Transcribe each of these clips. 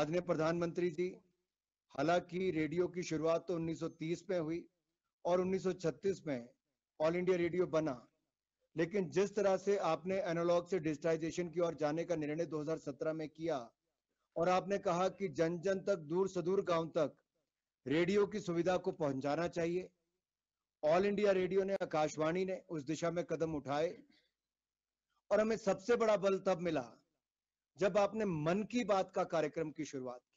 आदरणीय प्रधानमंत्री जी हालांकि रेडियो की शुरुआत तो 1930 में हुई और 1936 में ऑल इंडिया रेडियो बना लेकिन जिस तरह से आपने एनालॉग से डिजिटाइजेशन की ओर जाने का निर्णय 2017 में किया और आपने कहा कि जन जन तक दूर दूर गांव तक रेडियो की सुविधा को पहुंचाना चाहिए ऑल इंडिया रेडियो ने आकाशवाणी ने उस दिशा में कदम उठाए और हमें सबसे बड़ा बल तब मिला जब आपने मन की बात का कार्यक्रम की शुरुआत की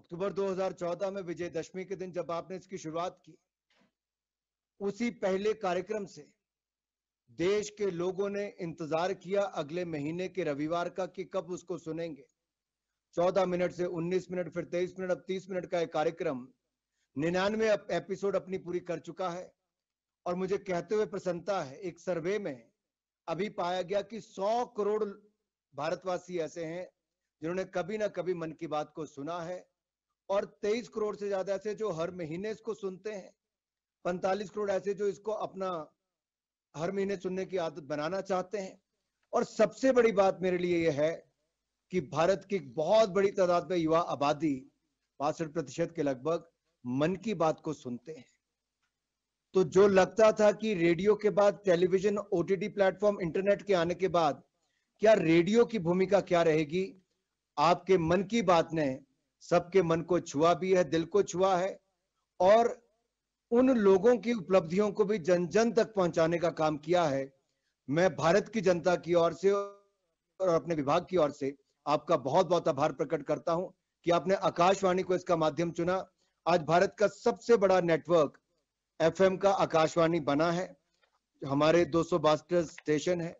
अक्टूबर 2014 में विजयदशमी के दिन जब आपने इसकी शुरुआत की उसी पहले कार्यक्रम से देश के लोगों ने इंतजार किया अगले महीने के रविवार का कि कब उसको सुनेंगे 14 मिनट से 19 मिनट फिर 23 मिनट अब 30 मिनट का एक कार्यक्रम निन्यानवे एपिसोड अपनी पूरी कर चुका है और मुझे कहते हुए प्रसन्नता है एक सर्वे में अभी पाया गया कि 100 करोड़ भारतवासी ऐसे हैं जिन्होंने कभी ना कभी मन की बात को सुना है और 23 करोड़ से ज्यादा ऐसे जो हर महीने इसको सुनते हैं 45 करोड़ ऐसे जो इसको अपना हर महीने सुनने की आदत बनाना चाहते हैं और सबसे बड़ी बात मेरे लिए यह है कि भारत की बहुत बड़ी तादाद में युवा आबादी बासठ प्रतिशत के लगभग मन की बात को सुनते हैं तो जो लगता था कि रेडियो के बाद टेलीविजन ओटीटी प्लेटफॉर्म इंटरनेट के आने के बाद क्या रेडियो की भूमिका क्या रहेगी आपके मन की बात ने सबके मन को छुआ भी है दिल को छुआ है और उन लोगों की उपलब्धियों को भी जन जन तक पहुंचाने का काम किया है मैं भारत की जनता की ओर से और अपने विभाग की ओर से आपका बहुत बहुत आभार प्रकट करता हूं कि आपने आकाशवाणी को इसका माध्यम चुना आज भारत का सबसे बड़ा नेटवर्क एफएम का आकाशवाणी बना है हमारे दो स्टेशन है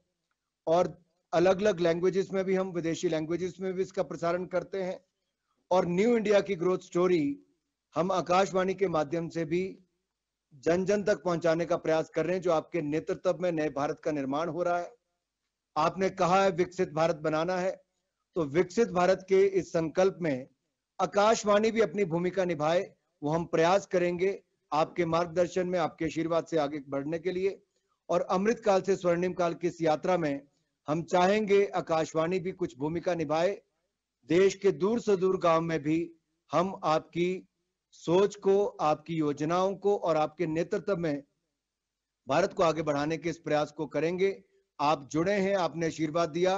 और अलग अलग लैंग्वेजेस में भी हम विदेशी लैंग्वेजेस में भी इसका प्रसारण करते हैं और न्यू इंडिया की ग्रोथ स्टोरी हम आकाशवाणी के माध्यम से भी जन जन तक पहुंचाने का प्रयास कर रहे हैं जो आपके नेतृत्व में नए भारत का निर्माण हो रहा है आपने कहा है विकसित भारत बनाना है तो विकसित भारत के इस संकल्प में आकाशवाणी भी अपनी भूमिका निभाए वो हम प्रयास करेंगे आपके मार्गदर्शन में आपके आशीर्वाद से आगे बढ़ने के लिए और अमृत काल से स्वर्णिम काल की इस यात्रा में हम चाहेंगे आकाशवाणी भी कुछ भूमिका निभाए देश के दूर से दूर गांव में भी हम आपकी सोच को आपकी योजनाओं को और आपके नेतृत्व में भारत को आगे बढ़ाने के इस प्रयास को करेंगे आप जुड़े हैं आपने आशीर्वाद दिया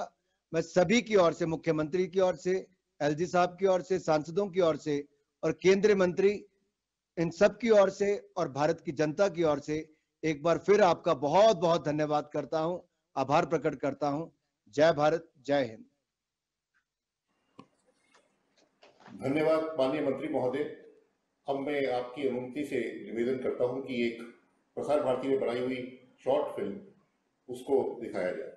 मैं सभी की ओर से मुख्यमंत्री की ओर से एलजी साहब की ओर से सांसदों की ओर से और केंद्रीय मंत्री इन सब की ओर से और भारत की जनता की ओर से एक बार फिर आपका बहुत बहुत धन्यवाद करता हूं आभार प्रकट करता हूं जय भारत जय हिंद धन्यवाद माननीय मंत्री महोदय अब मैं आपकी अनुमति से निवेदन करता हूं कि एक प्रसार भारती में बनाई हुई शॉर्ट फिल्म उसको दिखाया जाए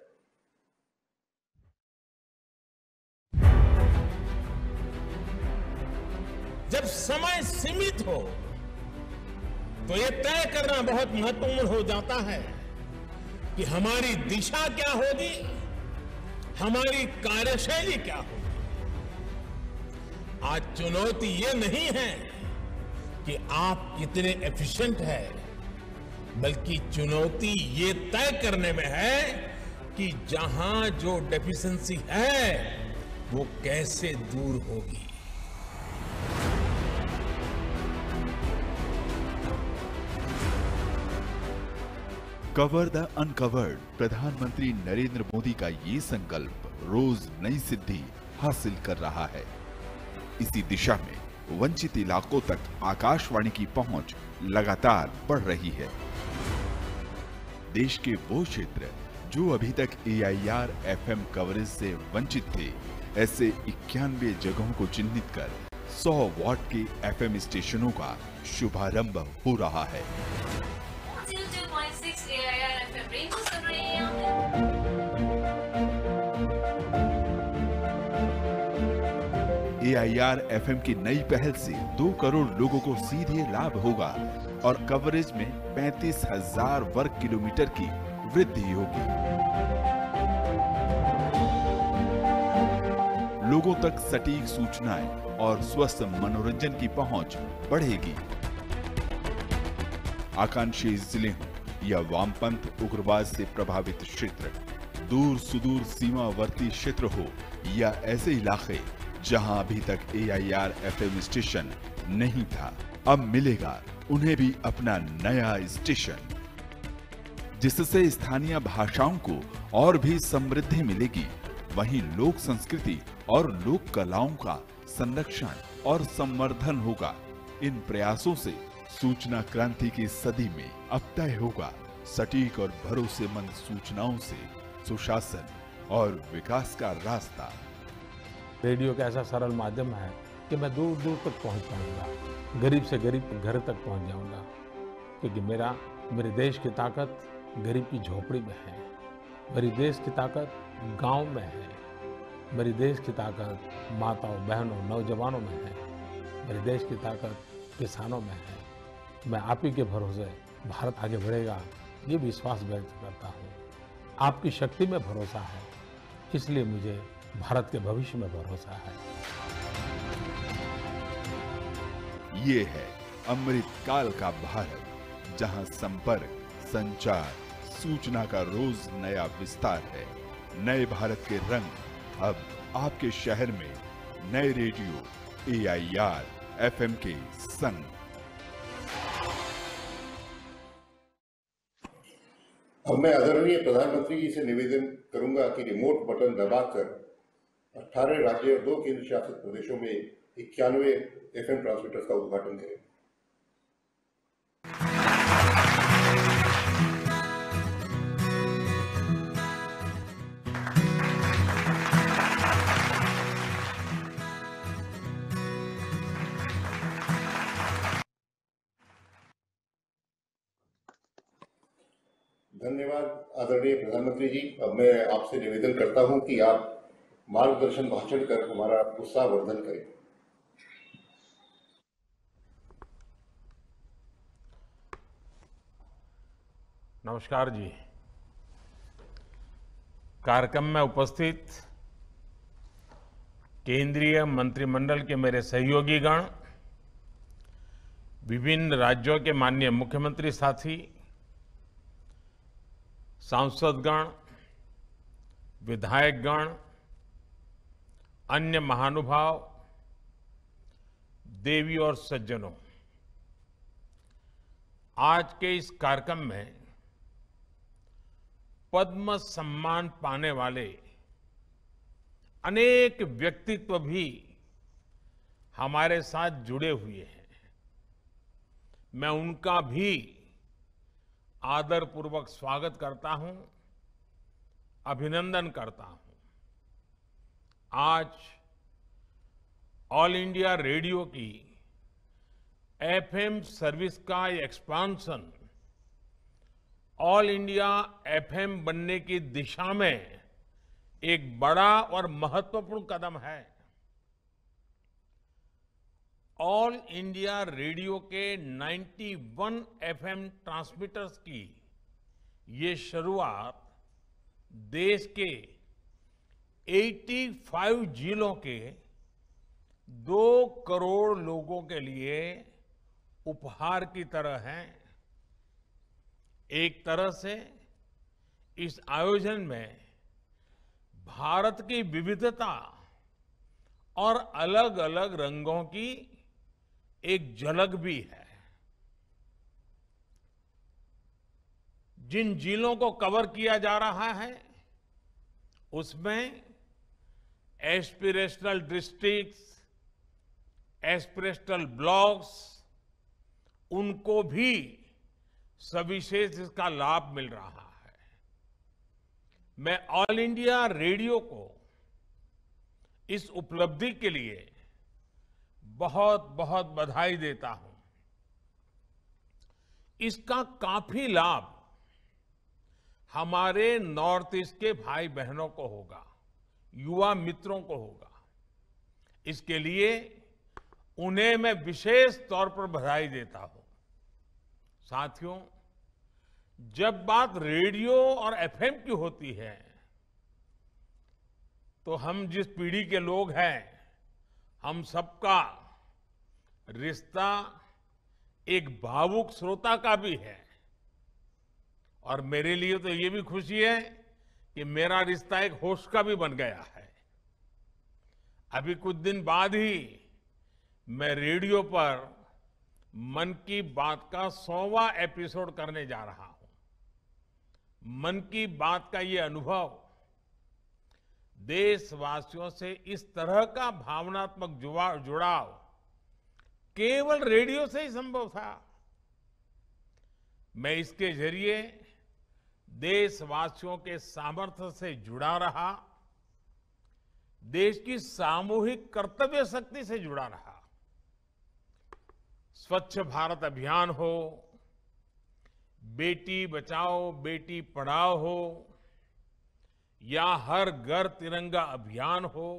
जब समय सीमित हो तो यह तय करना बहुत महत्वपूर्ण हो जाता है कि हमारी दिशा क्या होगी हमारी कार्यशैली क्या होगी आज चुनौती ये नहीं है कि आप कितने एफिशिएंट है बल्कि चुनौती ये तय करने में है कि जहां जो डेफिशिएंसी है वो कैसे दूर होगी कवर द अनकवर्ड प्रधानमंत्री नरेंद्र मोदी का ये संकल्प रोज नई सिद्धि हासिल कर रहा है इसी दिशा में वंचित इलाकों तक आकाशवाणी की पहुंच लगातार बढ़ रही है देश के वो क्षेत्र जो अभी तक A I R F M coverage से वंचित थे ऐसे इक्यानवे जगहों को चिन्हित कर 100 वॉट के एफएम स्टेशनों का शुभारंभ हो रहा है A I R F M की नई पहल से दो करोड़ लोगों को सीधे लाभ होगा और कवरेज में पैंतीस हजार वर्ग किलोमीटर की वृद्धि होगी लोगों तक सटीक सूचनाएं और स्वस्थ मनोरंजन की पहुंच बढ़ेगी आकांक्षी जिले हूँ या वामपंथ उग्रवाद से प्रभावित क्षेत्र दूर सुदूर सीमावर्ती क्षेत्र हो या ऐसे इलाके जहां अभी तक एआईआर एफएम स्टेशन नहीं था अब मिलेगा उन्हें भी अपना नया स्टेशन जिससे स्थानीय भाषाओं को और भी समृद्धि मिलेगी वहीं लोक संस्कृति और लोक कलाओं का संरक्षण और संवर्धन होगा इन प्रयासों से सूचना क्रांति की सदी में अब तय होगा सटीक और भरोसेमंद सूचनाओं से सुशासन और विकास का रास्ता रेडियो का ऐसा सरल माध्यम है कि मैं दूर दूर तक पहुंच पाऊंगा गरीब से गरीब घर तक पहुंच जाऊंगा क्योंकि मेरा मेरे देश की ताकत गरीब की झोपड़ी में है मेरी देश की ताकत गांव में है मेरी देश की ताकत माताओं बहनों नौजवानों में है मेरे देश की ताकत किसानों में है मैं आप ही के भरोसे भारत आगे बढ़ेगा ये विश्वास व्यक्त करता हूँ आपकी शक्ति में भरोसा है इसलिए मुझे भारत के भविष्य में भरोसा है ये है अमृत काल का भारत जहाँ संपर्क संचार सूचना का रोज नया विस्तार है नए भारत के रंग अब आपके शहर में नए radio A I R F M के संग अब मैं आदरणीय प्रधानमंत्री जी से निवेदन करूंगा कि रिमोट बटन दबाकर अट्ठारह राज्य और दो केंद्र शासित प्रदेशों में इक्यानवे एफ ट्रांसमीटर्स का उद्घाटन करें धन्यवाद आदरणीय प्रधानमंत्री जी अब मैं आपसे निवेदन करता हूं कि आप मार्गदर्शन भाषण कर हमारा उत्साह वर्धन करें नमस्कार जी कार्यक्रम में उपस्थित केंद्रीय मंत्रिमंडल के मेरे सहयोगी गण विभिन्न राज्यों के माननीय मुख्यमंत्री साथी सांसदगण विधायकगण अन्य महानुभाव देवी और सज्जनों आज के इस कार्यक्रम में पद्म सम्मान पाने वाले अनेक व्यक्तित्व भी हमारे साथ जुड़े हुए हैं मैं उनका भी आदरपूर्वक स्वागत करता हूं अभिनंदन करता हूं आज ऑल इंडिया रेडियो की एफएम सर्विस का एक्सपांशन ऑल इंडिया एफएम बनने की दिशा में एक बड़ा और महत्वपूर्ण कदम है ऑल इंडिया रेडियो के 91 एफएम ट्रांसमीटर्स की ये शुरुआत देश के 85 जिलों के दो करोड़ लोगों के लिए उपहार की तरह है एक तरह से इस आयोजन में भारत की विविधता और अलग अलग रंगों की एक झलक भी है जिन जिलों को कवर किया जा रहा है उसमें एस्पिरेशनल डिस्ट्रिक्ट्स एस्पिरेशनल ब्लॉक्स उनको भी सविशेष इसका लाभ मिल रहा है मैं ऑल इंडिया रेडियो को इस उपलब्धि के लिए बहुत बहुत बधाई देता हूं इसका काफी लाभ हमारे नॉर्थ ईस्ट के भाई बहनों को होगा युवा मित्रों को होगा इसके लिए उन्हें मैं विशेष तौर पर बधाई देता हूं साथियों जब बात रेडियो और एफएम की होती है तो हम जिस पीढ़ी के लोग हैं हम सबका रिश्ता एक भावुक श्रोता का भी है और मेरे लिए तो ये भी खुशी है कि मेरा रिश्ता एक होश का भी बन गया है अभी कुछ दिन बाद ही मैं रेडियो पर मन की बात का सौवा एपिसोड करने जा रहा हूं मन की बात का ये अनुभव देशवासियों से इस तरह का भावनात्मक जुड़ाव केवल रेडियो से ही संभव था मैं इसके जरिए देशवासियों के सामर्थ्य से जुड़ा रहा देश की सामूहिक कर्तव्य शक्ति से जुड़ा रहा स्वच्छ भारत अभियान हो बेटी बचाओ बेटी पढ़ाओ हो या हर घर तिरंगा अभियान हो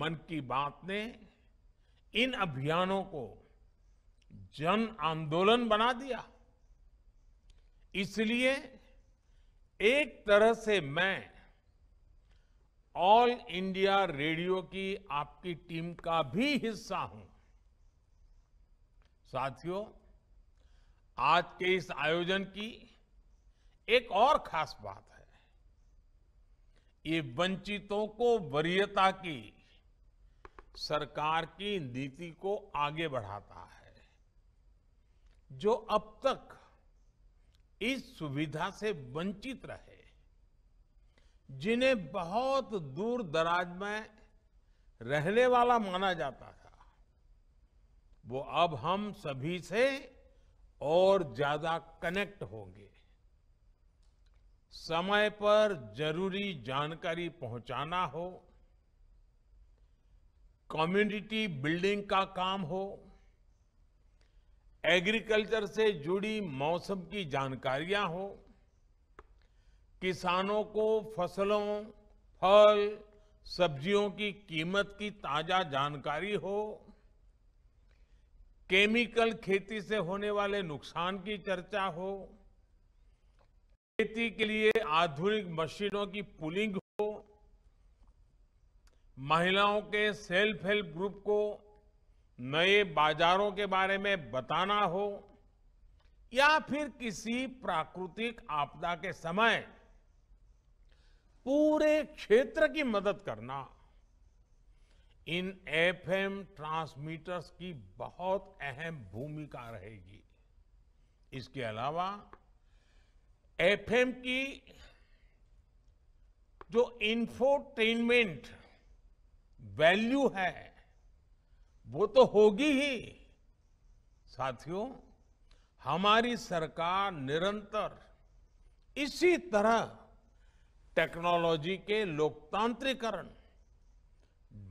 मन की बात ने इन अभियानों को जन आंदोलन बना दिया इसलिए एक तरह से मैं ऑल इंडिया रेडियो की आपकी टीम का भी हिस्सा हूं साथियों आज के इस आयोजन की एक और खास बात है ये वंचितों को वरीयता की सरकार की नीति को आगे बढ़ाता है जो अब तक इस सुविधा से वंचित रहे जिन्हें बहुत दूर दराज में रहने वाला माना जाता था वो अब हम सभी से और ज्यादा कनेक्ट होंगे समय पर जरूरी जानकारी पहुंचाना हो कम्युनिटी बिल्डिंग का काम हो एग्रीकल्चर से जुड़ी मौसम की जानकारियां हो किसानों को फसलों फल सब्जियों की कीमत की ताजा जानकारी हो केमिकल खेती से होने वाले नुकसान की चर्चा हो खेती के लिए आधुनिक मशीनों की पुलिंग हो महिलाओं के सेल्फ हेल्प ग्रुप को नए बाजारों के बारे में बताना हो या फिर किसी प्राकृतिक आपदा के समय पूरे क्षेत्र की मदद करना इन एफएम ट्रांसमीटर्स की बहुत अहम भूमिका रहेगी इसके अलावा एफएम की जो इन्फोटेनमेंट वैल्यू है वो तो होगी ही साथियों हमारी सरकार निरंतर इसी तरह टेक्नोलॉजी के लोकतांत्रिकरण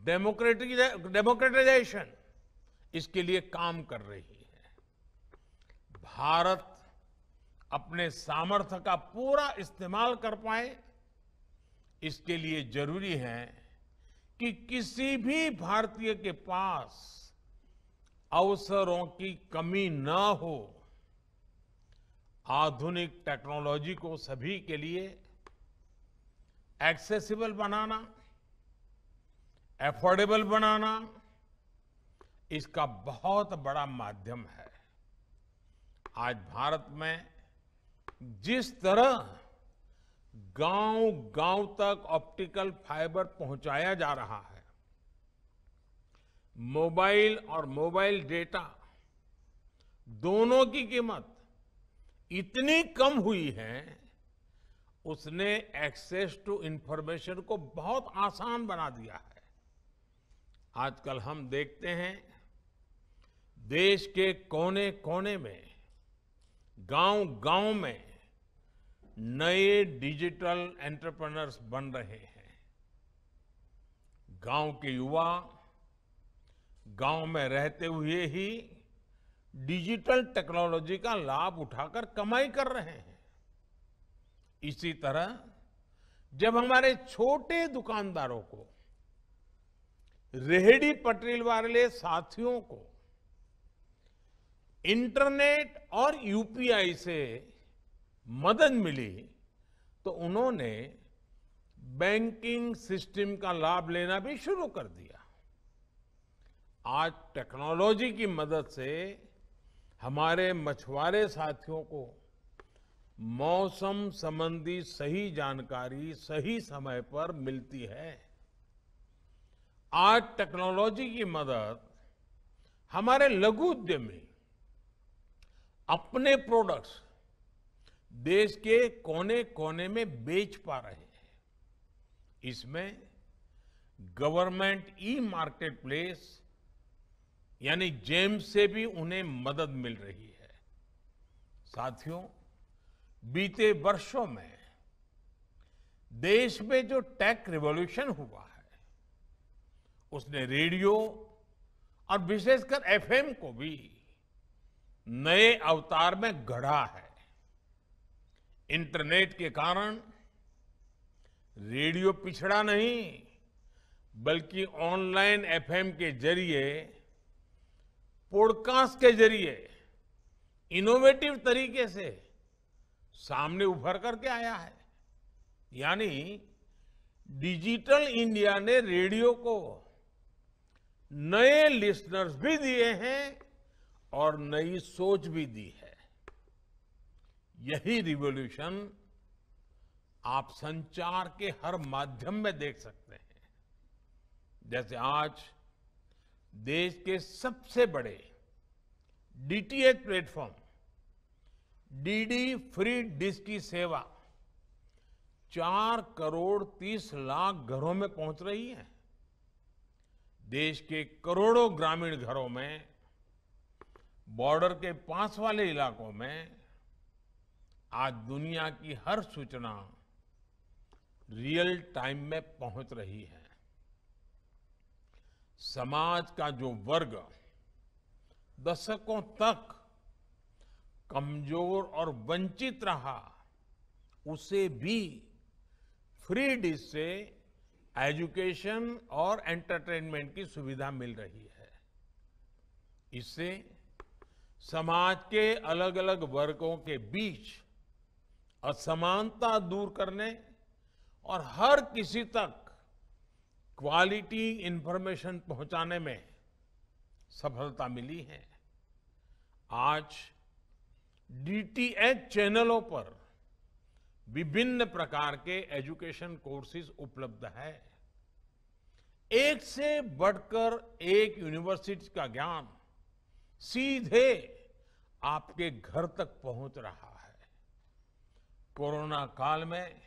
डेमोक्रेटिक डेमोक्रेटाइजेशन इसके लिए काम कर रही है भारत अपने सामर्थ्य का पूरा इस्तेमाल कर पाए इसके लिए जरूरी है कि किसी भी भारतीय के पास अवसरों की कमी न हो आधुनिक टेक्नोलॉजी को सभी के लिए एक्सेसिबल बनाना एफोर्डेबल बनाना इसका बहुत बड़ा माध्यम है आज भारत में जिस तरह गांव गांव तक ऑप्टिकल फाइबर पहुंचाया जा रहा है मोबाइल और मोबाइल डेटा दोनों की कीमत इतनी कम हुई है उसने एक्सेस टू इंफॉर्मेशन को बहुत आसान बना दिया है आजकल हम देखते हैं देश के कोने कोने में गांव गांव में नए डिजिटल एंटरप्रेनर्स बन रहे हैं गांव के युवा गांव में रहते हुए ही डिजिटल टेक्नोलॉजी का लाभ उठाकर कमाई कर रहे हैं इसी तरह जब हमारे छोटे दुकानदारों को रेहड़ी पटरी वाले साथियों को इंटरनेट और यूपीआई से मदद मिली तो उन्होंने बैंकिंग सिस्टम का लाभ लेना भी शुरू कर दिया आज टेक्नोलॉजी की मदद से हमारे मछुआरे साथियों को मौसम संबंधी सही जानकारी सही समय पर मिलती है आज टेक्नोलॉजी की मदद हमारे लघु उद्यमी अपने प्रोडक्ट्स देश के कोने कोने में बेच पा रहे हैं इसमें गवर्नमेंट ई मार्केट प्लेस यानी जेम से भी उन्हें मदद मिल रही है साथियों बीते वर्षों में देश में जो टेक रिवॉल्यूशन हुआ है उसने रेडियो और विशेषकर एफएम को भी नए अवतार में गढ़ा है इंटरनेट के कारण रेडियो पिछड़ा नहीं बल्कि ऑनलाइन एफएम के जरिए पॉडकास्ट के जरिए इनोवेटिव तरीके से सामने उभर करके आया है यानी डिजिटल इंडिया ने रेडियो को नए लिस्नर्स भी दिए हैं और नई सोच भी दी है यही रिवोल्यूशन आप संचार के हर माध्यम में देख सकते हैं जैसे आज देश के सबसे बड़े DTH platform DD free dish की सेवा चार करोड़ तीस लाख घरों में पहुंच रही है देश के करोड़ों ग्रामीण घरों में बॉर्डर के पास वाले इलाकों में आज दुनिया की हर सूचना रियल टाइम में पहुंच रही है समाज का जो वर्ग दशकों तक कमजोर और वंचित रहा उसे भी फ्री डिश से एजुकेशन और एंटरटेनमेंट की सुविधा मिल रही है इससे समाज के अलग अलग वर्गों के बीच असमानता दूर करने और हर किसी तक क्वालिटी इंफॉर्मेशन पहुंचाने में सफलता मिली है आज डीटीएच चैनलों पर विभिन्न प्रकार के एजुकेशन कोर्सेज उपलब्ध है एक से बढ़कर एक यूनिवर्सिटी का ज्ञान सीधे आपके घर तक पहुंच रहा है कोरोना काल में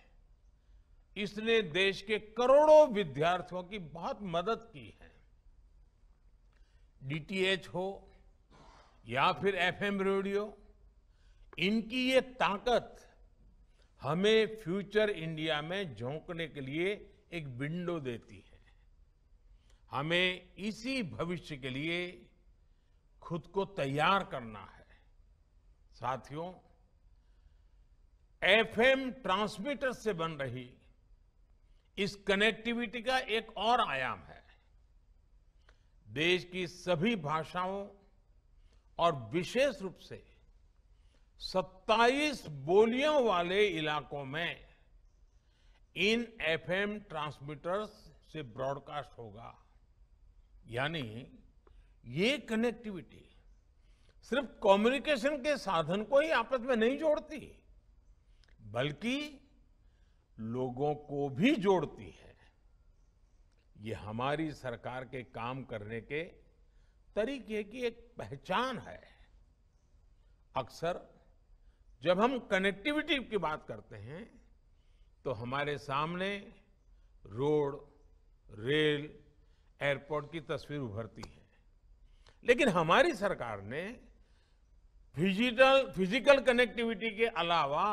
इसने देश के करोड़ों विद्यार्थियों की बहुत मदद की है डीटीएच हो या फिर एफएम रेडियो इनकी ये ताकत हमें फ्यूचर इंडिया में झोंकने के लिए एक विंडो देती है हमें इसी भविष्य के लिए खुद को तैयार करना है साथियों एफएम ट्रांसमीटर से बन रही इस कनेक्टिविटी का एक और आयाम है देश की सभी भाषाओं और विशेष रूप से 27 बोलियों वाले इलाकों में इन एफएम ट्रांसमीटर्स से ब्रॉडकास्ट होगा यानी ये कनेक्टिविटी सिर्फ कम्युनिकेशन के साधन को ही आपस में नहीं जोड़ती बल्कि लोगों को भी जोड़ती है ये हमारी सरकार के काम करने के तरीके की एक पहचान है अक्सर जब हम कनेक्टिविटी की बात करते हैं तो हमारे सामने रोड रेल एयरपोर्ट की तस्वीर उभरती है लेकिन हमारी सरकार ने फिजिटल फिजिकल कनेक्टिविटी के अलावा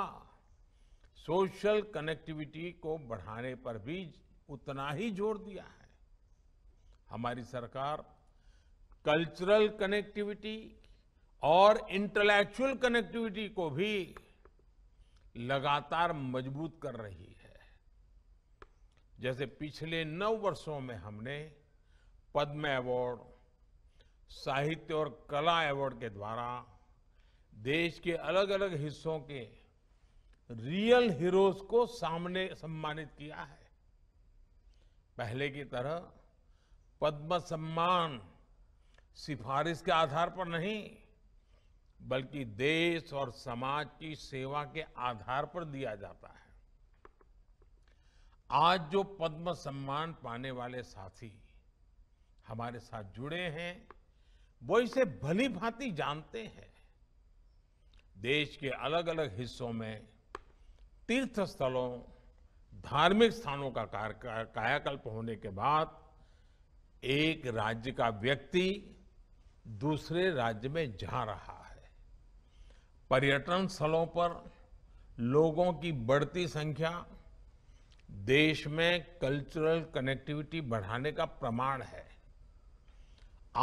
सोशल कनेक्टिविटी को बढ़ाने पर भी उतना ही जोर दिया है हमारी सरकार कल्चरल कनेक्टिविटी और इंटेलेक्चुअल कनेक्टिविटी को भी लगातार मजबूत कर रही है जैसे पिछले नौ वर्षों में हमने पद्म अवार्ड साहित्य और कला अवार्ड के द्वारा देश के अलग अलग हिस्सों के रियल हीरोज को सामने सम्मानित किया है पहले की तरह पद्म सम्मान सिफारिश के आधार पर नहीं बल्कि देश और समाज की सेवा के आधार पर दिया जाता है आज जो पद्म सम्मान पाने वाले साथी हमारे साथ जुड़े हैं वो इसे भली भांति जानते हैं देश के अलग अलग हिस्सों में तीर्थ स्थलों धार्मिक स्थानों का कायाकल्प होने के बाद एक राज्य का व्यक्ति दूसरे राज्य में जा रहा है पर्यटन स्थलों पर लोगों की बढ़ती संख्या देश में कल्चरल कनेक्टिविटी बढ़ाने का प्रमाण है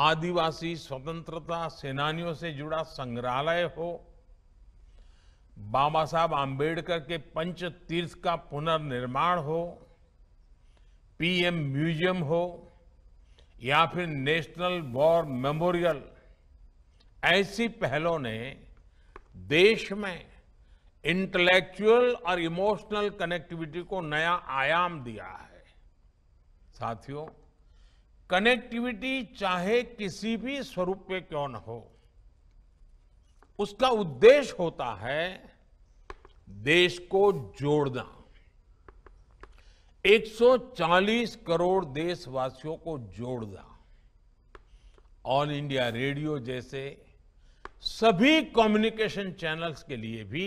आदिवासी स्वतंत्रता सेनानियों से जुड़ा संग्रहालय हो बाबा साहब आम्बेडकर के पंच तीर्थ का पुनर्निर्माण हो पीएम म्यूजियम हो या फिर नेशनल वॉर मेमोरियल ऐसी पहलों ने देश में इंटेलेक्चुअल और इमोशनल कनेक्टिविटी को नया आयाम दिया है साथियों कनेक्टिविटी चाहे किसी भी स्वरूप पे क्यों न हो उसका उद्देश्य होता है देश को जोड़ना 140 करोड़ देशवासियों को जोड़ना ऑल इंडिया रेडियो जैसे सभी कम्युनिकेशन चैनल्स के लिए भी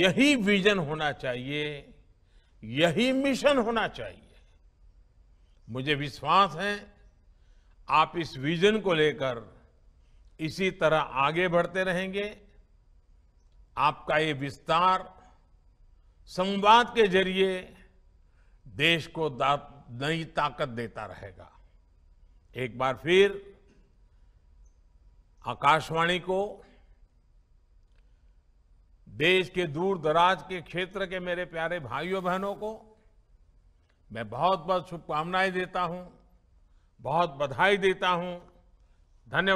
यही विजन होना चाहिए यही मिशन होना चाहिए मुझे विश्वास है आप इस विजन को लेकर इसी तरह आगे बढ़ते रहेंगे आपका ये विस्तार संवाद के जरिए देश को नई ताकत देता रहेगा एक बार फिर आकाशवाणी को देश के दूर दराज के क्षेत्र के मेरे प्यारे भाइयों बहनों को मैं बहुत बहुत शुभकामनाएं देता हूं बहुत बधाई देता हूं धन्यवाद